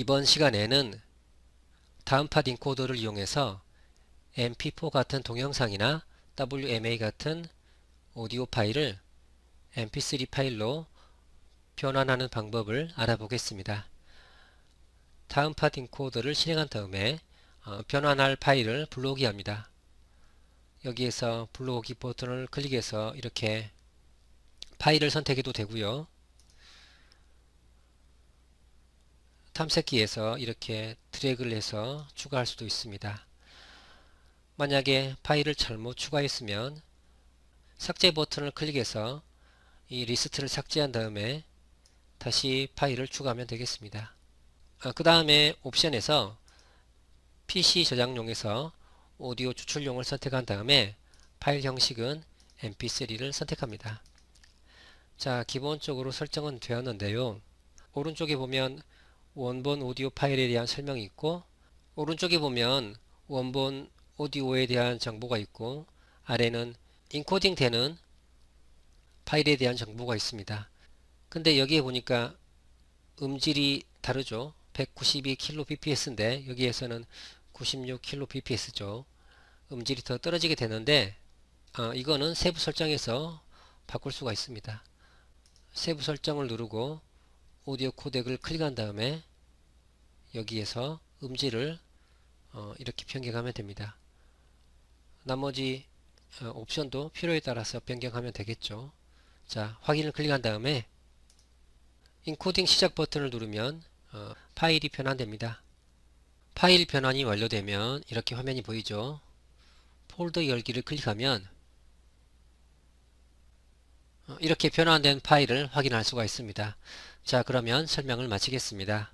이번 시간에는 다운팟 인코더를 이용해서 MP4 같은 동영상이나 WMA 같은 오디오 파일을 MP3 파일로 변환하는 방법을 알아보겠습니다. 다운팟 인코더를 실행한 다음에 어, 변환할 파일을 불러오기합니다. 여기에서 불러오기 버튼을 클릭해서 이렇게 파일을 선택해도 되고요. 탐색기에서 이렇게 드래그를 해서 추가할 수도 있습니다. 만약에 파일을 잘못 추가했으면 삭제 버튼을 클릭해서 이 리스트를 삭제한 다음에 다시 파일을 추가하면 되겠습니다. 아, 그 다음에 옵션에서 PC 저장용에서 오디오 추출용을 선택한 다음에 파일 형식은 mp3를 선택합니다. 자 기본적으로 설정은 되었는데요. 오른쪽에 보면 원본 오디오 파일에 대한 설명이 있고 오른쪽에 보면 원본 오디오에 대한 정보가 있고 아래는 인코딩 되는 파일에 대한 정보가 있습니다. 근데 여기에 보니까 음질이 다르죠. 192kbps인데 여기에서는 96kbps죠. 음질이 더 떨어지게 되는데 아, 이거는 세부 설정에서 바꿀 수가 있습니다. 세부 설정을 누르고 오디오 코덱을 클릭한 다음에 여기에서 음질을 어, 이렇게 변경하면 됩니다. 나머지 어, 옵션도 필요에 따라서 변경하면 되겠죠. 자, 확인을 클릭한 다음에 인코딩 시작 버튼을 누르면 어, 파일이 변환됩니다. 파일 변환이 완료되면 이렇게 화면이 보이죠. 폴더 열기를 클릭하면 어, 이렇게 변환된 파일을 확인할 수가 있습니다. 자 그러면 설명을 마치겠습니다.